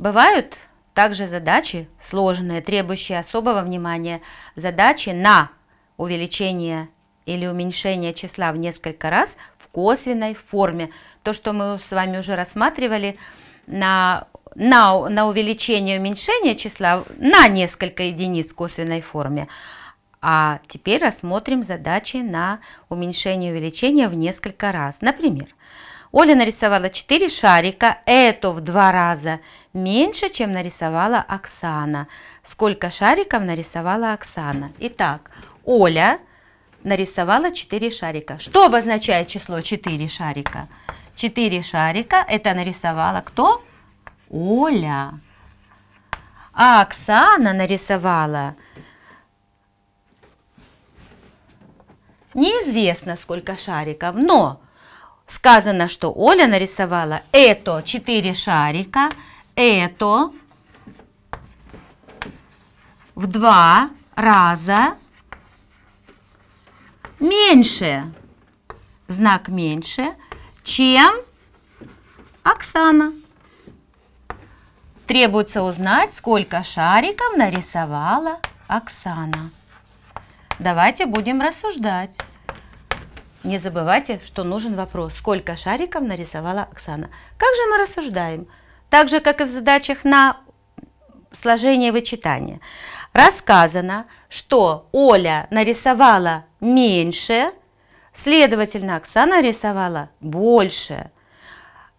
Бывают также задачи сложные, требующие особого внимания, задачи на увеличение или уменьшение числа в несколько раз в косвенной форме. То, что мы с вами уже рассматривали на, на, на увеличение и уменьшение числа на несколько единиц в косвенной форме. А теперь рассмотрим задачи на уменьшение и увеличение в несколько раз. Например, Оля нарисовала 4 шарика, это в два раза меньше, чем нарисовала Оксана. Сколько шариков нарисовала Оксана? Итак, Оля нарисовала 4 шарика. Что обозначает число 4 шарика? 4 шарика это нарисовала кто? Оля. А Оксана нарисовала неизвестно сколько шариков, но сказано, что Оля нарисовала это 4 шарика, это в два раза меньше, знак меньше, чем Оксана. Требуется узнать, сколько шариков нарисовала Оксана. Давайте будем рассуждать. Не забывайте, что нужен вопрос, сколько шариков нарисовала Оксана. Как же мы рассуждаем? Так же, как и в задачах на сложение вычитания. Рассказано, что Оля нарисовала меньше, следовательно, Оксана рисовала больше.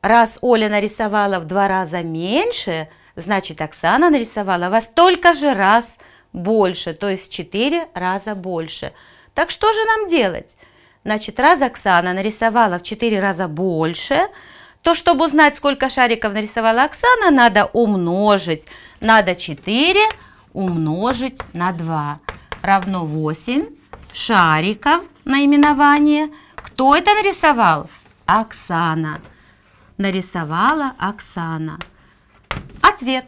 Раз Оля нарисовала в два раза меньше, значит, Оксана нарисовала во столько же раз больше, то есть в четыре раза больше. Так что же нам делать? Значит, раз Оксана нарисовала в 4 раза больше, то чтобы узнать, сколько шариков нарисовала Оксана, надо умножить. Надо 4 умножить на 2 равно 8 шариков наименование. Кто это нарисовал? Оксана. Нарисовала Оксана. Ответ.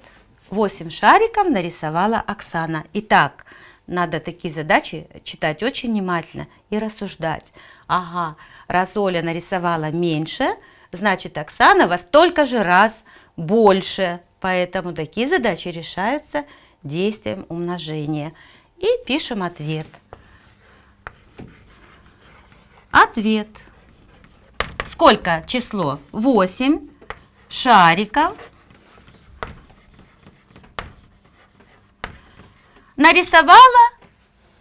8 шариков нарисовала Оксана. Итак, надо такие задачи читать очень внимательно и рассуждать. Ага, раз Оля нарисовала меньше, значит Оксана во столько же раз больше. Поэтому такие задачи решаются действием умножения. И пишем ответ. Ответ. Сколько число? 8 шариков нарисовала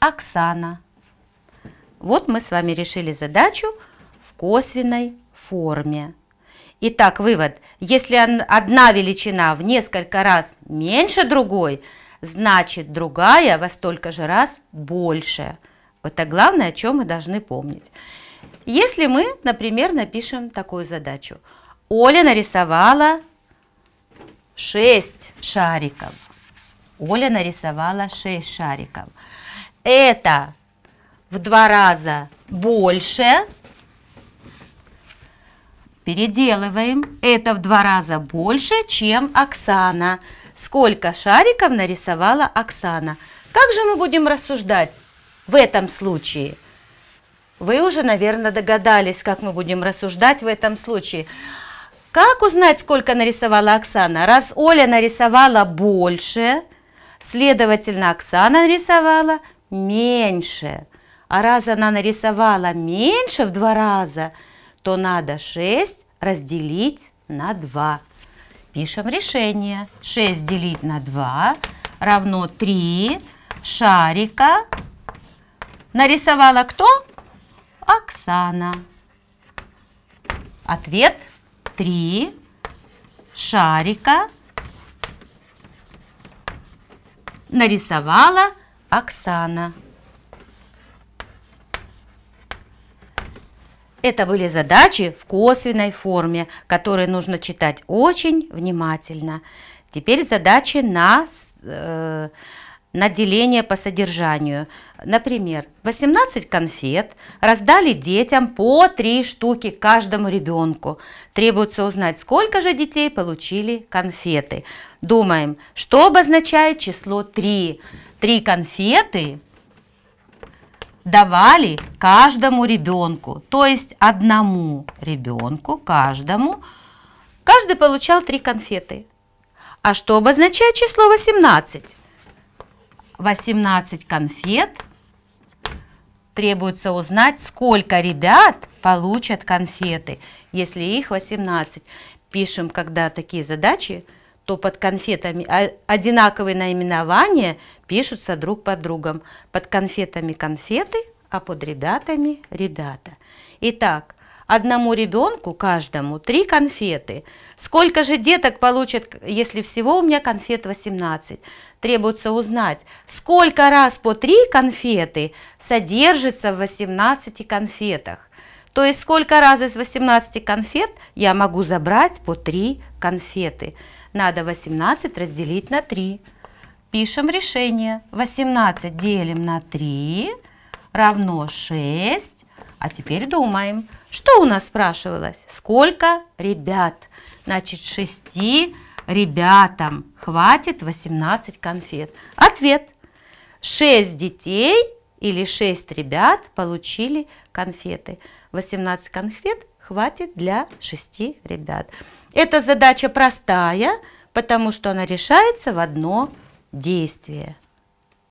Оксана. Вот мы с вами решили задачу в косвенной форме. Итак, вывод. Если одна величина в несколько раз меньше другой, значит другая во столько же раз больше. Это главное, о чем мы должны помнить. Если мы, например, напишем такую задачу. Оля нарисовала 6 шариков. Оля нарисовала 6 шариков. Это в два раза больше. Переделываем. Это в два раза больше, чем Оксана. Сколько шариков нарисовала Оксана? Как же мы будем рассуждать в этом случае? Вы уже, наверное, догадались, как мы будем рассуждать в этом случае. Как узнать, сколько нарисовала Оксана? Раз Оля нарисовала больше, Следовательно, Оксана нарисовала меньше. А раз она нарисовала меньше в два раза, то надо 6 разделить на 2. Пишем решение. 6 делить на 2 равно 3 шарика. Нарисовала кто? Оксана. Ответ 3 шарика нарисовала Оксана. Это были задачи в косвенной форме, которые нужно читать очень внимательно. Теперь задачи на э, на деление по содержанию. Например, 18 конфет раздали детям по 3 штуки каждому ребенку. Требуется узнать, сколько же детей получили конфеты. Думаем, что обозначает число 3. 3 конфеты давали каждому ребенку, то есть одному ребенку, каждому. Каждый получал 3 конфеты. А что обозначает число 18? 18 конфет. Требуется узнать, сколько ребят получат конфеты, если их 18. Пишем, когда такие задачи, то под конфетами а, одинаковые наименования пишутся друг под другом. Под конфетами конфеты, а под ребятами ребята. Итак, Одному ребенку, каждому, три конфеты. Сколько же деток получат, если всего у меня конфет 18? Требуется узнать, сколько раз по три конфеты содержится в 18 конфетах. То есть сколько раз из 18 конфет я могу забрать по три конфеты. Надо 18 разделить на 3. Пишем решение. 18 делим на 3 равно 6 а теперь думаем, что у нас спрашивалось? Сколько ребят? Значит, 6 ребятам хватит 18 конфет. Ответ. 6 детей или 6 ребят получили конфеты. 18 конфет хватит для 6 ребят. Эта задача простая, потому что она решается в одно действие.